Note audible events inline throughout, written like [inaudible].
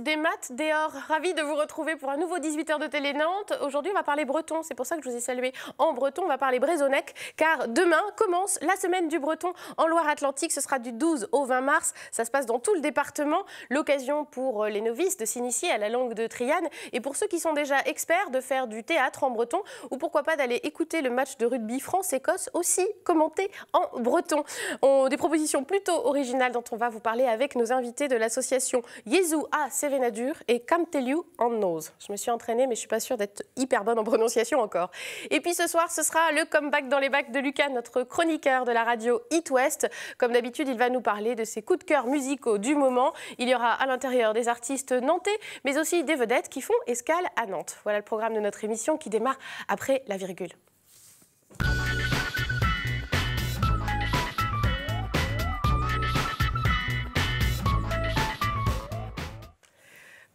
des maths, Déor. Ravi de vous retrouver pour un nouveau 18h de Télé Nantes. Aujourd'hui, on va parler breton. C'est pour ça que je vous ai salué en breton. On va parler brésonnec, car demain commence la semaine du breton en Loire-Atlantique. Ce sera du 12 au 20 mars. Ça se passe dans tout le département. L'occasion pour euh, les novices de s'initier à la langue de Triane et pour ceux qui sont déjà experts de faire du théâtre en breton ou pourquoi pas d'aller écouter le match de rugby France-Écosse aussi commenté en breton. On, des propositions plutôt originales dont on va vous parler avec nos invités de l'association Yezoua. A et you en nose. Je me suis entraînée, mais je suis pas sûre d'être hyper bonne en prononciation encore. Et puis ce soir, ce sera le comeback dans les bacs de Lucas, notre chroniqueur de la radio Hit West. Comme d'habitude, il va nous parler de ses coups de cœur musicaux du moment. Il y aura à l'intérieur des artistes nantais, mais aussi des vedettes qui font escale à Nantes. Voilà le programme de notre émission qui démarre après la virgule.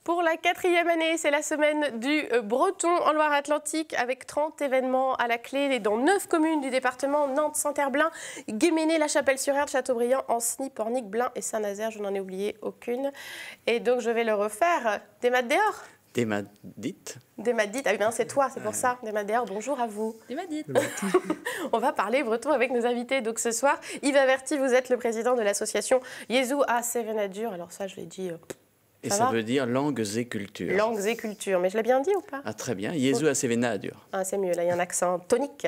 Pour la quatrième année, c'est la semaine du euh, Breton en Loire-Atlantique avec 30 événements à la clé dans 9 communes du département Nantes, Saint-Herblain, Guéméné, La Chapelle-sur-Erde, Châteaubriand, Anceny, Pornic, Blain et Saint-Nazaire. Je n'en ai oublié aucune. Et donc je vais le refaire. Des maths dehors Des maths dites Des maths dites. Ah bien c'est toi, c'est pour ça. Des maths dehors, bonjour à vous. Des maths [laughs] On va parler breton avec nos invités. Donc ce soir, Yves Averti, vous êtes le président de l'association Yezou à Sérénadure. Alors ça, je l'ai dit. Euh, et ça, veut dire langues et cultures. Langues et cultures, mais je l'ai bien dit ou pas Ah très bien, Jésus à a dur. Ah c'est mieux, là il y a un accent tonique.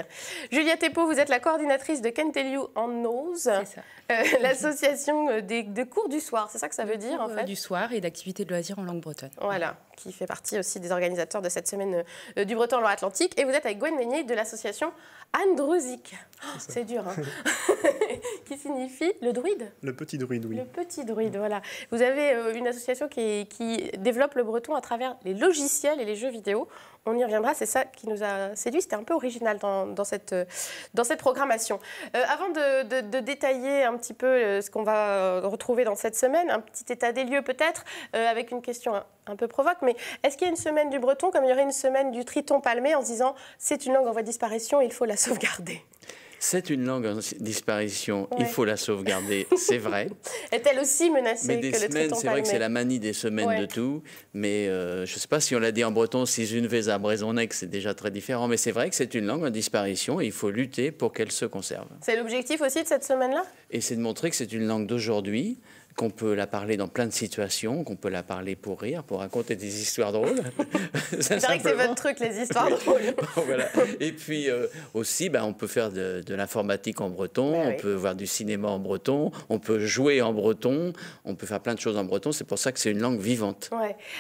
Julia Thépeau, vous êtes la coordinatrice de you en Nose, euh, [laughs] l'association euh, des, de cours du soir, c'est ça que ça veut dire en euh, fait Du soir et d'activités de loisirs en langue bretonne. Voilà, qui fait partie aussi des organisateurs de cette semaine du Breton Loire Atlantique. Et vous êtes avec Gwen de l'association Androsique ». c'est dur, hein [laughs] [laughs] qui signifie le druide. Le petit druide, oui. Le petit druide, voilà. Vous avez euh, une association qui, développe le breton à travers les logiciels et les jeux vidéo. On y reviendra, c'est ça qui nous a séduit. C'était un peu original dans, dans, cette, euh, dans cette programmation. Euh, avant de, détailler un petit peu ce qu'on va retrouver dans cette semaine, un petit état des lieux peut-être, avec une question un, un peu provoque, mais est-ce qu'il y a une semaine du breton comme il y aurait une semaine du triton palmé en se disant c'est une langue en voie de disparition, il faut la [laughs] sauvegarder c'est une langue en disparition, il faut la sauvegarder, c'est vrai. [laughs] Est-elle aussi menacée mais des semaines, C'est vrai que c'est la manie des semaines de tout, mais euh, je ne sais pas si on l'a dit en breton, si une vais à c'est déjà très différent, mais c'est vrai que c'est une langue en disparition et il faut lutter pour qu'elle se conserve. C'est l'objectif aussi de cette semaine-là Et c'est de montrer que c'est une langue d'aujourd'hui, qu'on peut la parler dans plein de situations, qu'on peut la parler pour rire, pour raconter des histoires drôles. [laughs] c'est vrai que c'est votre truc, les histoires drôles. [laughs] Et puis euh, aussi, bah, on peut faire de, l'informatique en breton, bah on peut voir du cinéma en breton, on peut jouer en breton, on peut faire plein de choses en breton. C'est pour ça que c'est une langue vivante.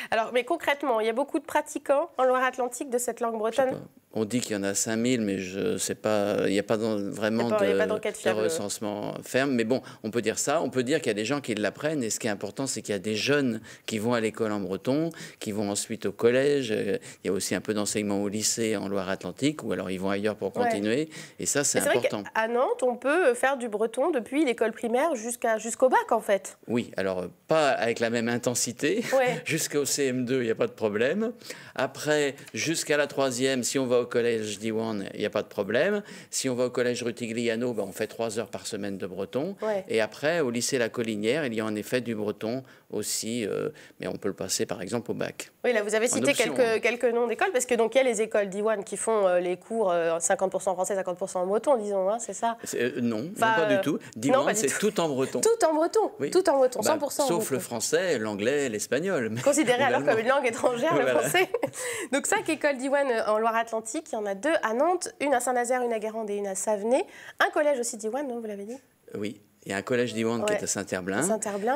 Alors, mais concrètement, il y a beaucoup de pratiquants en Loire-Atlantique de cette langue bretonne on dit qu'il y en a 5000, mais je sais pas, il n'y a pas vraiment de, recensement ferme. Mais bon, on peut dire ça. On peut dire qu'il y a des gens qui l'apprennent. Et ce qui est important, c'est qu'il y a des jeunes qui vont à l'école en breton, qui vont ensuite au collège. Il y a aussi un peu d'enseignement au lycée en Loire-Atlantique, ou alors ils vont ailleurs pour continuer. Et ça, c'est important. Vrai à Nantes, on peut faire du breton depuis l'école primaire jusqu'au bac, en fait. Oui, alors pas avec la même intensité. [laughs] Jusqu'au CM2, il n'y a pas de problème. Après, jusqu'à la troisième, si on va au collège d'Iwan, il n'y a pas de problème. Si on va au collège Rutigliano, ben, on fait trois heures par semaine de breton. Et après, au lycée La Collinière, il y a en effet du breton aussi, euh, mais on peut le passer par exemple au bac. Oui, là vous avez cité hein. quelques, noms d'écoles, parce que donc il y a les écoles d'Iwan qui font euh, les cours 50% euh, français, 50% en breton, disons, hein, c'est ça non, pas du tout. Diwan, c'est tout. en breton. Tout en breton, tout en breton, 100%. Bah, sauf le français, l'anglais, l'espagnol. Considéré alors comme une langue étrangère, le français. [laughs] donc ça, écoles d'Iwan en Loire-Atlantique il y en a deux à Nantes, une à Saint-Nazaire, une à Guérande et une à Savenay. Un collège aussi d'Iwan, vous l'avez dit Oui, il y a un collège d'Iwan qui est à Saint-Herblain.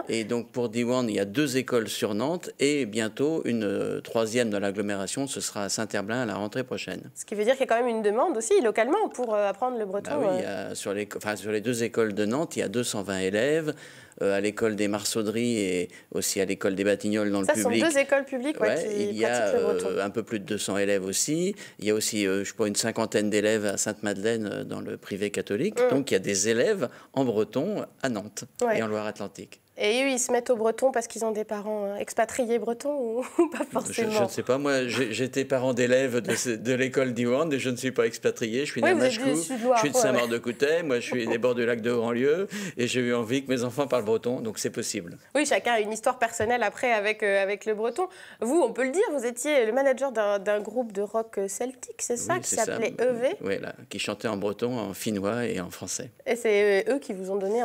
et donc pour d'Iwan, il y a deux écoles sur Nantes et bientôt une euh, troisième dans l'agglomération, ce sera à Saint-Herblain à la rentrée prochaine. Ce qui veut dire qu'il y a quand même une demande aussi localement pour euh, apprendre le breton. Bah oui, euh. sur, les, sur les deux écoles de Nantes, il y a 220 élèves. Euh, à l'école des Marsauderies et aussi à l'école des Batignolles dans le public. Ça sont deux écoles publiques il y a euh, un peu plus de 200 élèves aussi. Il y a aussi, euh, je crois, une cinquantaine d'élèves à Sainte-Madeleine dans le privé catholique. Mm. Donc il y a des élèves en breton à Nantes et en Loire-Atlantique. Et eux, ils se mettent au breton parce qu'ils ont des parents euh, expatriés bretons ou [laughs] pas forcément je, ne sais pas. Moi, j'étais parent d'élèves de, l'école d'Iwand et je ne suis pas expatrié. Je suis je suis de saint maur de coutet moi je suis des bords du lac de Grandlieu et j'ai eu envie que mes enfants parlent breton, donc c'est possible. Oui, chacun a une histoire personnelle après avec, euh, avec le breton. Vous, on peut le dire, vous étiez le manager d'un groupe de rock euh, celtique, c'est ça, qui s'appelait EV Oui, qui e chantait en breton, en finnois et en français. Et c'est eux qui vous ont donné,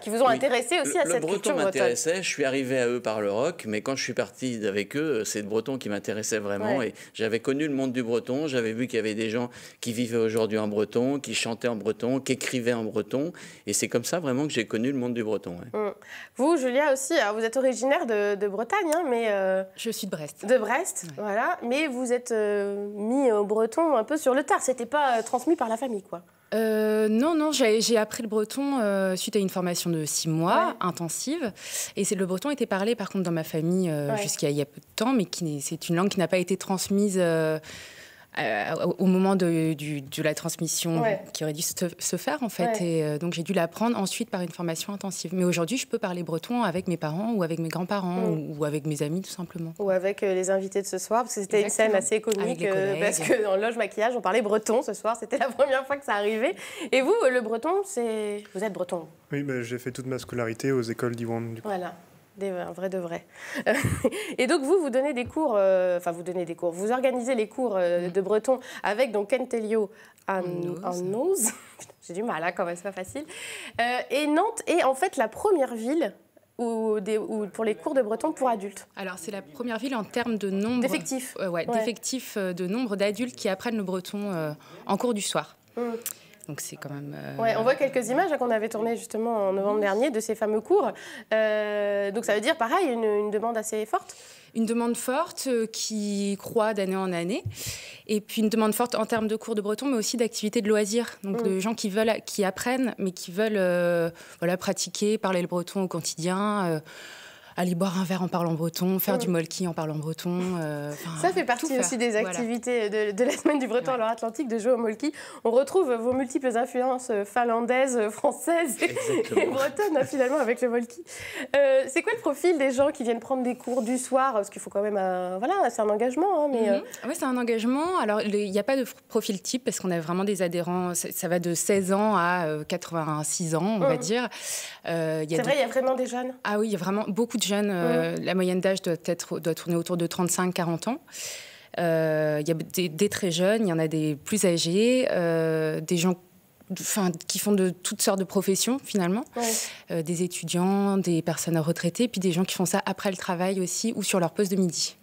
qui vous ont intéressé aussi à cette culture je suis arrivé à eux par le rock, mais quand je suis parti avec eux, c'est le breton qui m'intéressait vraiment. Et j'avais connu le monde du breton. J'avais vu qu'il y avait des gens qui vivaient aujourd'hui en breton, qui chantaient en breton, qui écrivaient en breton. Et c'est comme ça vraiment que j'ai connu le monde du breton. Mm. Vous, Julia aussi, vous êtes originaire de, Bretagne, hein, mais. Euh, je suis de Brest. De Brest, voilà. Mais vous êtes euh, mis au breton un peu sur le tard. C'était pas euh, transmis par la famille, quoi. Euh, non, non, j'ai appris le breton euh, suite à une formation de six mois intensive. Et le breton était parlé par contre dans ma famille euh, jusqu'à il y a peu de temps, mais c'est une langue qui n'a pas été transmise euh, au moment de, la transmission qui aurait dû se, faire en fait. Et euh, donc j'ai dû l'apprendre ensuite par une formation intensive. Mais aujourd'hui, je peux parler breton avec mes parents ou avec mes grands-parents mm. ou, avec mes amis tout simplement. Ou avec euh, les invités de ce soir, parce que c'était une scène assez économique, parce que dans Loge Maquillage, on parlait breton ce soir. C'était la première fois que ça arrivait. Et vous, le breton, c'est vous êtes breton. Oui, j'ai fait toute ma scolarité aux écoles d'Iwan. Voilà un vrai de vrai. Euh, [laughs] et donc vous, vous donnez des cours, euh, enfin vous donnez des cours, vous organisez les cours euh, mm. de breton avec donc Kentelio en Nose. [laughs] J'ai du mal, hein, quand même, c'est pas facile. et Nantes est en fait la première ville ou, des, ou, pour les cours de breton pour adultes Alors, c'est la première ville en termes de nombre. D'effectifs euh, ouais, d'effectifs, de nombre d'adultes qui apprennent le breton en cours du soir. Mm. Euh, on voit quelques images qu'on avait tournées justement en novembre dernier de ces fameux cours. Euh, donc ça veut dire pareil une, demande assez forte une demande forte euh, qui croît d'année en année, et puis une demande forte en termes de cours de breton, mais aussi d'activités de loisirs, donc mm. de gens qui veulent, qui apprennent, mais qui veulent voilà, pratiquer, parler le breton au quotidien, aller boire un verre en parlant breton, faire du molki en parlant breton. Euh, ça fait partie aussi des activités de, la semaine du breton à l'heure atlantique, de jouer au molki. On retrouve vos multiples influences finlandaises, françaises et [laughs] bretonnes hein, finalement avec le molki. Euh, c'est quoi le profil des gens qui viennent prendre des cours du soir Parce qu'il faut quand même Voilà, c'est un engagement. Hein, mais, mhm. euh, Oui, c'est un engagement. Alors, il n'y a pas de profil type parce qu'on a vraiment des adhérents, ça, va de 16 ans à 86 ans, on va mhm. dire. c'est vrai, il y a vraiment des jeunes Ah oui, il y a vraiment beaucoup de euh, la moyenne d'âge doit, être, doit tourner autour de 35-40 ans. Euh, il y a des, très jeunes, il y en a des plus âgés, euh, des gens qui font de toutes sortes de professions finalement, des étudiants, des personnes à retraitées, puis des gens qui font ça après le travail aussi ou sur leur poste de midi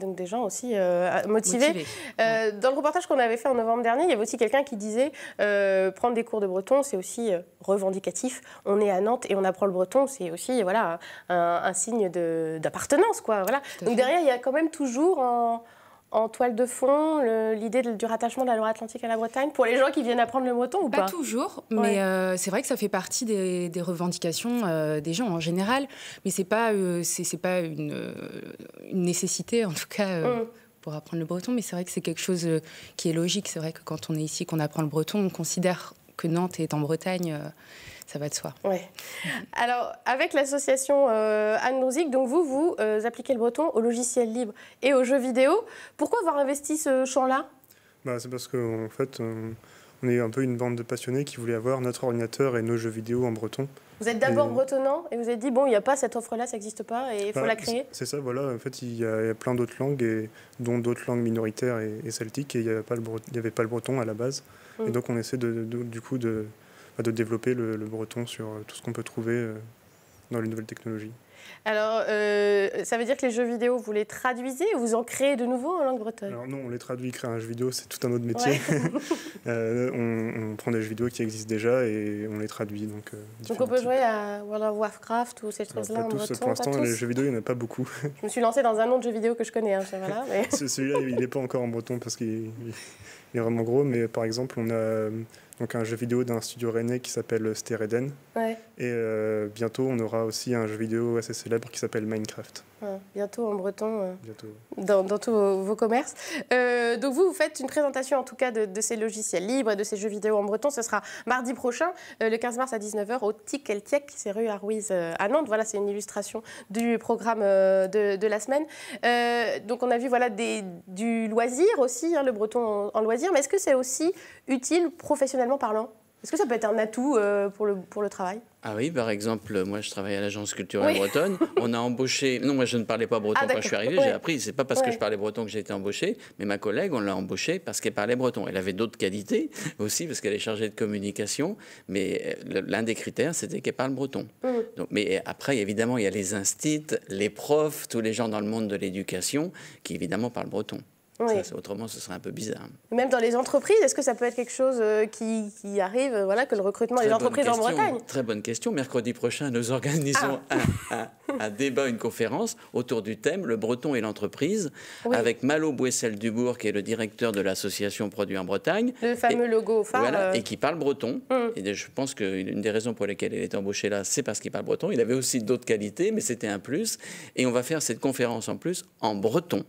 donc des gens aussi euh, motivés. Euh, dans le reportage qu'on avait fait en novembre dernier, il y avait aussi quelqu'un qui disait euh, prendre des cours de breton, c'est aussi revendicatif. On est à Nantes et on apprend le breton, c'est aussi voilà un, signe d'appartenance, quoi. Voilà. Donc derrière, il y a quand même toujours en en toile de fond l'idée du rattachement de la Loire-Atlantique à la Bretagne pour les gens qui viennent apprendre le breton ou pas Pas toujours, mais euh, c'est vrai que ça fait partie des, revendications euh, des gens en général, mais c'est pas euh, pas une, nécessité en tout cas. Mm. Pour apprendre le breton, mais c'est vrai que c'est quelque chose qui est logique. C'est vrai que quand on est ici, qu'on apprend le breton, on considère que Nantes est en Bretagne ça va de soi. Ouais. Alors, avec l'association euh, Anne donc vous, vous euh, appliquez le breton au logiciel libre et aux jeux vidéo. Pourquoi avoir investi ce champ-là bah, C'est parce qu'en fait, on, est un peu une bande de passionnés qui voulaient avoir notre ordinateur et nos jeux vidéo en breton. Vous êtes d'abord euh, bretonnant et vous avez dit, bon, il n'y a pas cette offre-là, ça n'existe pas et il faut bah, la créer C'est ça, voilà. En fait, il y, a plein d'autres langues, et, dont d'autres langues minoritaires et, celtiques, et il n'y avait, avait, pas le breton à la base. Et mm. donc, on essaie de, du coup de bah, de développer le, breton sur euh, tout ce qu'on peut trouver euh, dans les nouvelles technologies. Alors, euh, ça veut dire que les jeux vidéo, vous les traduisez ou vous en créez de nouveau en langue bretonne Alors non, on les traduit, créer un jeu vidéo, c'est tout un autre métier. [laughs] [laughs] on, prend des jeux vidéo qui existent déjà et on les traduit. Donc, on peut jouer à World of Warcraft ou ces choses-là en breton Pour l'instant, les jeux vidéo, il n'y en a pas beaucoup. Je me suis lancé dans un autre jeu vidéo que je connais. Hein, [laughs] celui-là, il n'est pas encore en breton parce qu'il est vraiment gros, mais par exemple, on a donc un jeu vidéo d'un studio rennais qui s'appelle Stereden. Et euh, bientôt, on aura aussi un jeu vidéo assez célèbre qui s'appelle Minecraft. bientôt en breton, euh, bientôt. Dans, tous vos, commerces. Euh, donc vous, vous faites une présentation en tout cas de, ces logiciels libres et de ces jeux vidéo en breton. Ce sera mardi prochain, le 15 mars à 19h, au Tic El Tiek, c'est rue Arouise à Nantes. Voilà, c'est une illustration du programme de, la semaine. donc on a vu voilà, des, du loisir aussi, hein, le breton en, en loisir. Mais est-ce que c'est aussi utile professionnellement parlant Est-ce que ça peut être un atout euh, pour, le, travail ah oui, par exemple, moi je travaille à l'agence culturelle bretonne. [laughs] On a embauché. Non, moi je ne parlais pas breton ah, quand je suis arrivé, j'ai appris. C'est pas parce que je parlais breton que j'ai été embauché, mais ma collègue, on l'a embauchée parce qu'elle parlait breton. Elle avait d'autres qualités [laughs] aussi, parce qu'elle est chargée de communication, mais euh, l'un des critères, c'était qu'elle parle breton. Mmh. mais euh, après, évidemment, il y a les instits, les profs, tous les gens dans le monde de l'éducation qui évidemment parlent breton autrement, ce serait un peu bizarre. Même dans les entreprises, est-ce que ça peut être quelque chose euh, qui, arrive, euh, voilà, que le recrutement des entreprises en Bretagne Très bonne question. Mercredi prochain, nous organisons ah. un, débat, une conférence autour du thème Le breton et l'entreprise, avec Malo Bouessel-Dubourg, qui est le directeur de l'association Produits en Bretagne. Le fameux logo phare. Euh. et qui parle breton. Hum. Et je pense qu'une des raisons pour lesquelles il est embauché là, c'est parce qu'il parle breton. Il avait aussi d'autres qualités, mais c'était un plus. Et on va faire cette conférence en plus en breton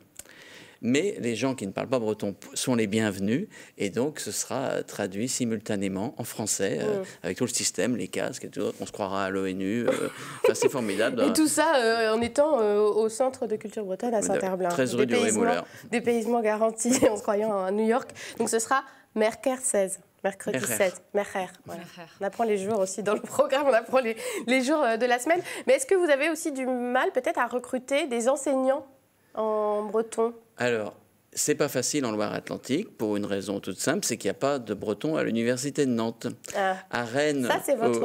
mais les gens qui ne parlent pas breton sont les bienvenus, et donc ce sera traduit simultanément en français, euh, mm. avec tout le système, les casques et tout, on se croira à l'ONU, euh, c'est formidable. et tout ça euh, en étant au Centre de culture bretonne à Saint-Herblain. Très rue du Rémouleur. Dépaysement garanti, en se croyant à New York. Donc ce sera mercredi 16. Mercredi 7, On apprend les jours aussi dans le programme, on apprend les jours de la semaine. Mais est-ce que vous avez aussi du mal peut-être à recruter des enseignants en breton alors, c'est pas facile en Loire-Atlantique pour une raison toute simple, c'est qu'il n'y a pas de breton à l'université de Nantes. Ah. À Rennes. Ça, c'est votre,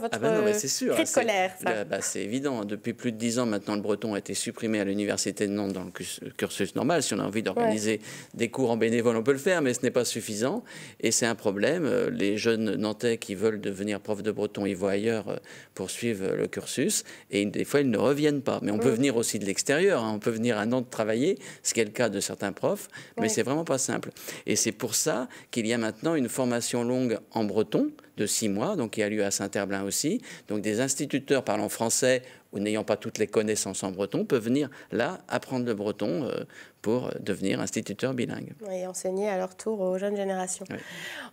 votre c'est de colère. c'est évident. Depuis plus de dix ans maintenant, le breton a été supprimé à l'université de Nantes dans le cursus normal. Si on a envie d'organiser des cours en bénévole, on peut le faire, mais ce n'est pas suffisant. Et c'est un problème. Les jeunes Nantais qui veulent devenir prof de breton, ils vont ailleurs euh, poursuivre le cursus. Et des fois, ils ne reviennent pas. Mais on peut mm. venir aussi de l'extérieur. Hein. On peut venir à Nantes travailler, ce qui est le cas de certains profs mais c'est vraiment pas simple. Et c'est pour ça qu'il y a maintenant une formation longue en breton de six mois, donc qui a lieu à Saint-Herblain aussi. Donc des instituteurs parlant français ou n'ayant pas toutes les connaissances en breton peuvent venir là apprendre le breton euh, pour devenir instituteur bilingue. Et enseigner à leur tour aux jeunes générations.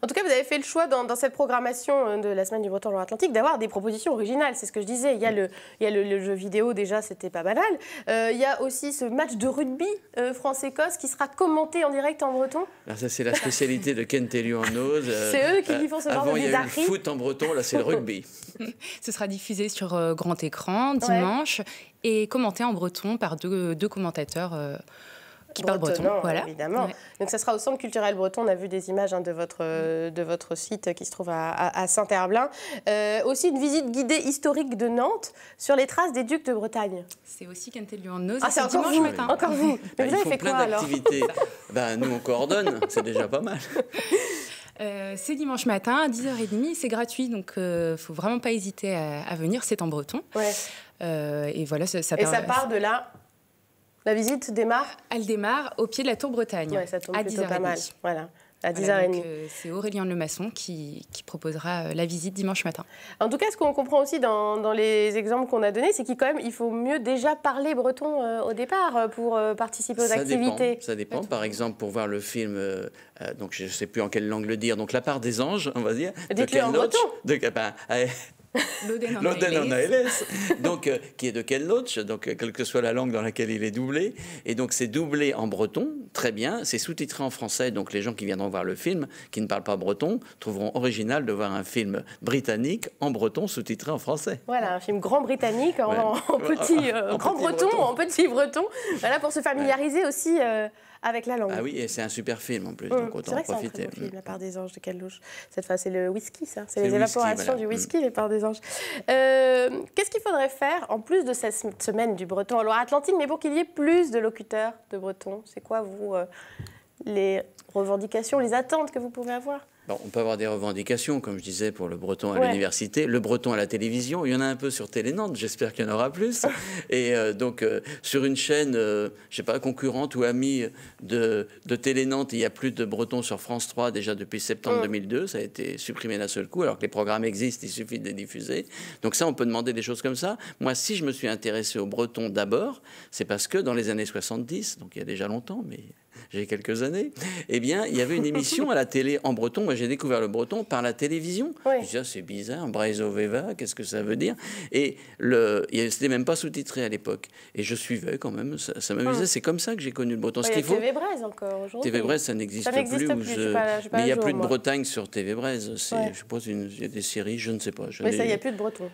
En tout cas, vous avez fait le choix dans, cette programmation euh, de la semaine du Breton Atlantique d'avoir des propositions originales. C'est ce que je disais. Il y a le, le, jeu vidéo déjà, c'était pas banal. Euh, il y a aussi ce match de rugby euh, France-Écosse qui sera commenté en direct en breton. Alors ça, c'est la spécialité de Kentelio en Ose. c'est eux qui font ce genre avant, il y a eu le foot en breton, là, c'est le rugby. [laughs] ce sera diffusé sur grand écran dimanche et commenté en breton par deux, deux commentateurs qui parle breton. Voilà. Évidemment. Donc ça sera au Centre culturel breton. On a vu des images hein, de, votre, euh, de votre site qui se trouve à, Saint-Herblain. Euh, aussi une visite guidée historique de Nantes sur les traces des ducs de Bretagne. C'est aussi lieu en Ah, c'est encore dimanche matin. encore vous. [laughs] Mais bah, vous avez quoi alors [laughs] ben, Nous, on coordonne. c'est déjà pas mal. [laughs] Euh, c'est dimanche matin à 10h30, c'est gratuit, donc il ne faut vraiment pas hésiter à, venir, c'est en breton. Ouais. et voilà, ça, ça, et ça part de là la visite démarre Elle démarre au pied de la Tour Bretagne. pas mal. Voilà. À h euh, 30 c'est Aurélien Lemasson qui, qui proposera euh, la visite dimanche matin. En tout cas, ce qu'on comprend aussi dans, les exemples qu'on a donnés, c'est qu'il faut mieux déjà parler breton euh, au départ pour participer aux activités. ça dépend. Par exemple, pour voir le film, donc je ne sais plus en quelle langue le dire, donc La part des anges, on va dire. Dites-le en breton. De, L'Odenaonaeles, donc euh, qui est de Loach donc euh, quelle que soit la langue dans laquelle il est doublé, et donc c'est doublé en breton, très bien, c'est sous-titré en français, donc les gens qui viendront voir le film, qui ne parlent pas breton, trouveront original de voir un film britannique en breton sous-titré en français. Voilà, un film grand britannique en, petit euh, breton, en petit breton, voilà pour se familiariser aussi avec la langue. Ah oui, et c'est un super film en plus, oh, donc autant en profiter. C'est film, La mm. part des anges de Calouche. Cette fois, c'est le whisky, ça. C'est les évaporations du mm. whisky, La part des anges. Euh, qu'est-ce qu'il faudrait faire en plus de cette semaine du breton en Loire-Atlantique, mais pour qu'il y ait plus de locuteurs de breton C'est quoi, vous, euh, les revendications, les attentes que vous pouvez avoir on peut avoir des revendications, comme je disais, pour le breton à l'université, le breton à la télévision. Il y en a un peu sur Télénante, j'espère qu'il y en aura plus. [laughs] Et euh, donc, euh, sur une chaîne, je euh, je sais pas, concurrente ou amie de, de Télénante, il n'y a plus de bretons sur France 3 déjà depuis septembre 2002. Mm. Ça a été supprimé d'un seul coup, alors que les programmes existent, il suffit de les diffuser. Donc ça, on peut demander des choses comme ça. Moi, si je me suis intéressé au breton d'abord, c'est parce que dans les années 70, donc il y a déjà longtemps, mais j'ai quelques années, eh bien, il y avait une émission à la télé en breton. Moi, j'ai découvert le breton par la télévision. Je me ah, c'est bizarre, veva, qu'est-ce que ça veut dire Et le, c'était même pas sous-titré à l'époque. Et je suivais quand même, ça, m'amusait. Ah. C'est comme ça que j'ai connu le breton. Ce il TV encore aujourd'hui. TV ça n'existe plus. mais il n'y a plus de Bretagne sur TV Brez. Je suppose il y a des séries, je ne sais pas. Je mais il n'y a plus de bretons.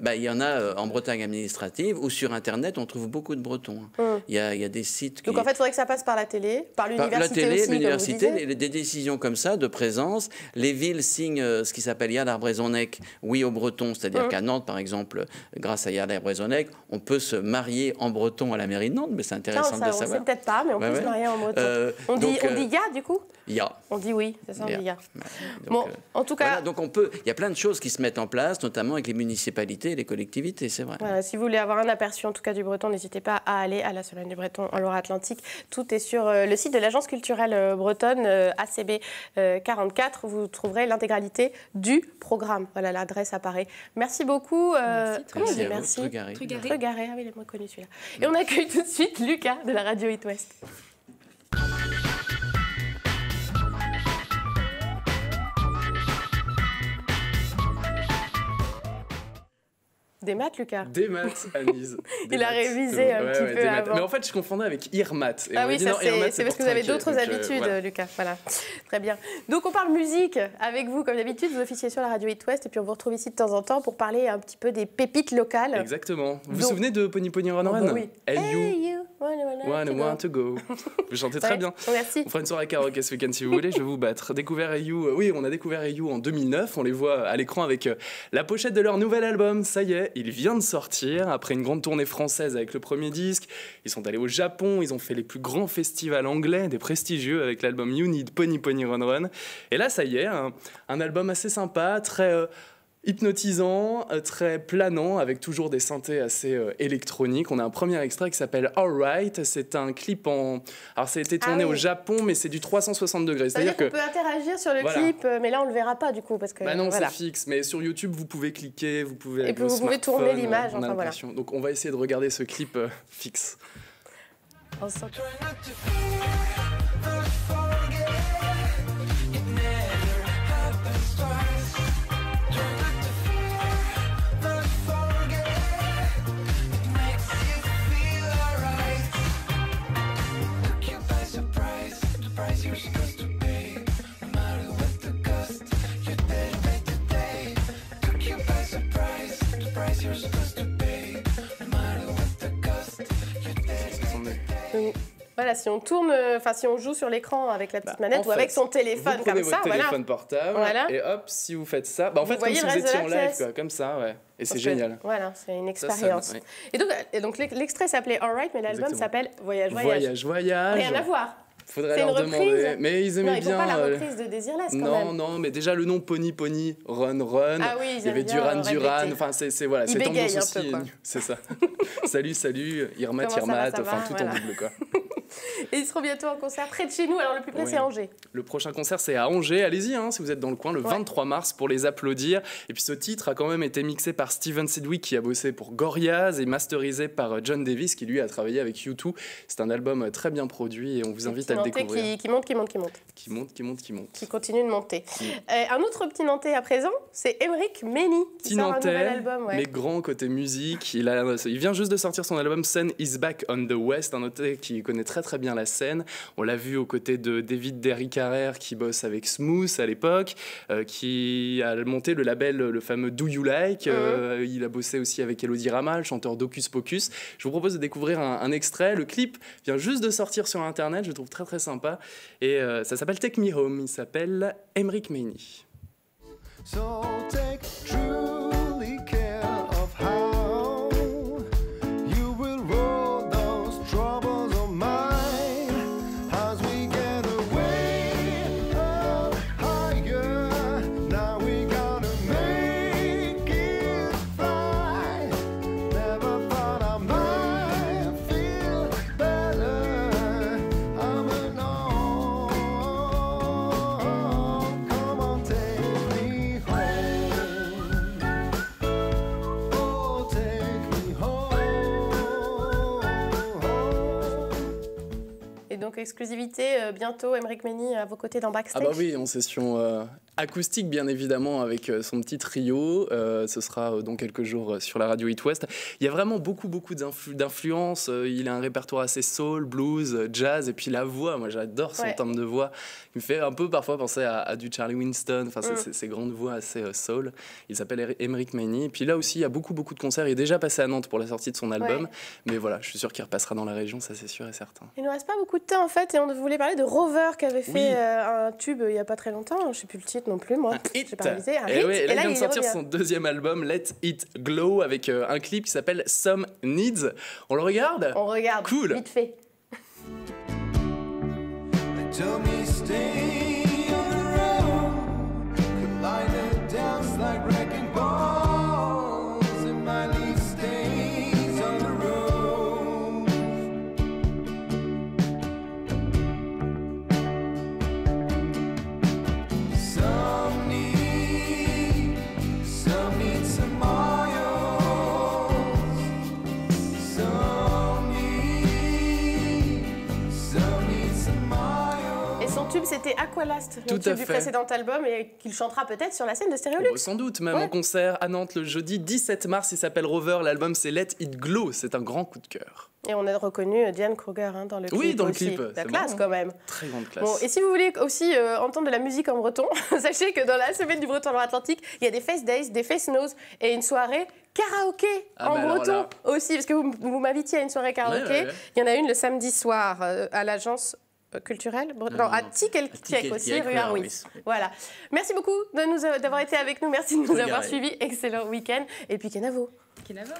Bah, il y, en a euh, en Bretagne administrative ou sur Internet, on trouve beaucoup de bretons. Hein. Hum. Il, y a, des sites. Donc en fait, il faudrait que ça passe par la télé par La télé, l'université, des décisions comme ça de présence. Les villes signent euh, ce qui s'appelle Yard Arbresonec, oui au breton, c'est-à-dire mmh. qu'à Nantes, par exemple, grâce à yard Arbresonec, on peut se marier en breton à la mairie de Nantes, mais c'est intéressant de savoir. On peut-être pas, mais on peut se marier en breton. Euh, on, dit, euh, Yard, du coup on dit oui, c'est ça, on bon, euh, en tout cas. donc on peut. Il y a plein de choses qui se mettent en place, notamment avec les municipalités et les collectivités, c'est vrai. si vous voulez avoir un aperçu, en tout cas, du breton, n'hésitez pas à aller à la semaine du Breton en Loire-Atlantique. Tout est sur euh, le site de l'Agence culturelle euh, bretonne, ACB44. Vous trouverez l'intégralité du programme. Voilà, l'adresse apparaît. Merci beaucoup. merci, merci Trugaré. Trugaré. Ah il est moins connu celui-là. Et on accueille tout de suite Lucas de la radio It West. Des maths, Lucas Des maths, Anise. [laughs] il a révisé un petit peu avant. Mais en fait, je confondais avec IRMAT. ah oui, c'est parce que vous avez d'autres euh, habitudes, Lucas. Voilà, très bien. Donc, on parle musique avec vous, comme d'habitude. Vous officiez sur la radio East West et puis on vous retrouve ici de temps en temps pour parler un petit peu des pépites locales. Exactement. Vous vous souvenez de Pony Pony Run oh, bah Oui. Hey, you. One and one to go. [laughs] Vous chantez très bien. Merci. On fera une soirée karaoké ce week si vous voulez. Je vais vous battre. [laughs] Découvert You. Euh, oui, on a découvert You en 2009. On les voit euh, à l'écran avec euh, la pochette de leur nouvel album. Ça y est, il vient de sortir. Après une grande tournée française avec le premier disque, ils sont allés au Japon. Ils ont fait les plus grands festivals anglais, des prestigieux avec l'album You Need Pony Pony Run Run. Et là, ça y est, un, album assez sympa, très hypnotisant, euh, très planant, avec toujours des synthés assez euh, électroniques. On a un premier extrait qui s'appelle Alright. C'est un clip en. Alors, ça a été tourné ah au Japon, mais c'est du 360 degrés. C'est-à-dire qu'on que... peut interagir sur le clip, euh, mais là, on le verra pas du coup. Parce que, bah non, c'est fixe. Mais sur YouTube, vous pouvez cliquer, vous pouvez. Et vous pouvez tourner l'image. Enfin, voilà. Donc, on va essayer de regarder ce clip fixe. On Voilà, si on tourne, enfin si on joue sur l'écran avec la petite bah, manette ou avec son téléphone vous comme votre téléphone portable et hop, si vous faites ça, bah, en vous fait comme si vous étiez en live, comme ça, ouais. Et c'est génial. Voilà, c'est une expérience. Et donc, euh, et donc l'extrait s'appelait Alright, mais l'album s'appelle Voyage, Voyage. Voyage, Voyage. Rien à voir. Faudrait leur demander. Mais ils aimaient non, ils bien. pas la euh, reprise de Désirless quand non, même. Non, mais déjà le nom Pony Pony, Run Run. Ah oui, ils Il y avait Duran Duran. Enfin, c'est voilà, c'est tendance aussi. C'est ça. [laughs] salut, salut, Irmat, Irmat. Enfin, tout en double quoi. [laughs] Et [laughs] ils seront bientôt en concert près de chez nous. Alors le plus près, c'est Angers. Le prochain concert, c'est à Angers. Allez-y, hein, si vous êtes dans le coin, le 23 mars pour les applaudir. Et puis ce titre a quand même été mixé par Steven Sidwick qui a bossé pour Gorillaz et masterisé par John Davis qui lui a travaillé avec U2. C'est un album euh, très bien produit et on vous invite à le découvrir. Qui, monte, qui monte, qui monte. Qui monte, qui monte, qui monte. Qui continue de monter. Euh, un autre petit Nantais à présent, c'est qui sort un nouvel album, mais grand côté musique. Il, il vient juste de sortir son album Sun is Back on the West, un Nantais qui connaît très très bien la scène. On l'a vu aux côtés de David Derrick Carrère qui bosse avec Smooth à l'époque, euh, qui a monté le label, le fameux Do You Like. Mhm. Euh, il a bossé aussi avec Elodie Rama, chanteur d'Ocus Pocus. Je vous propose de découvrir un, extrait. Le clip vient juste de sortir sur Internet, je trouve très très sympa. Et euh, ça s'appelle Take Me Home, il s'appelle Emric Meini. exclusivité, euh, bientôt Emeric Meni à vos côtés dans Backstage. Ah bah oui, en session euh, acoustique bien évidemment avec euh, son petit trio. Euh, ce sera euh, dans quelques jours sur la radio Hit West. Il y a vraiment beaucoup beaucoup d'influences. Il a un répertoire assez soul, blues, jazz et puis la voix. Moi j'adore son timbre de voix. Il me fait un peu parfois penser à, du Charlie Winston. Enfin ses mm. grandes voix assez soul. Il s'appelle Emeric Mani. Et puis là aussi il y a beaucoup beaucoup de concerts. Il est déjà passé à Nantes pour la sortie de son album. Mais voilà, je suis sûr qu'il repassera dans la région, ça c'est sûr et certain. Il nous reste pas beaucoup de temps en fait et on voulait parler de Rover qui avait fait un tube il n'y a pas très longtemps. Je sais plus le titre non plus, moi. Eh et, hit. vient de sortir son deuxième album, Let It Glow, avec euh, un clip qui s'appelle Some Needs. On le regarde On regarde. Cool. Vite fait. Tout à fait. du précédent album, et qu'il chantera peut-être sur la scène de Stereolux. Oh, sans doute, même en concert à Nantes le jeudi 17 mars. Il s'appelle Rover, l'album c'est Let It Glow. C'est un grand coup de cœur. Et on a reconnu euh, Diane Kruger hein, dans le clip. Oui, dans le clip. La classe quand même. Très grande classe. Bon, et si vous voulez aussi euh, entendre de la musique en breton, [laughs] sachez que dans la semaine du breton Atlantique, il y a des Face Days, des Face Nose et une soirée karaoké ah en ben breton aussi. Parce que vous, vous à une soirée karaoké. Il y en a une le samedi soir euh, à l'agence culturel, non, non, à aussi, rue Voilà. Merci beaucoup euh, d'avoir été avec nous, merci de nous avoir suivis. Excellent week-end et puis Kenavo. Kenavo.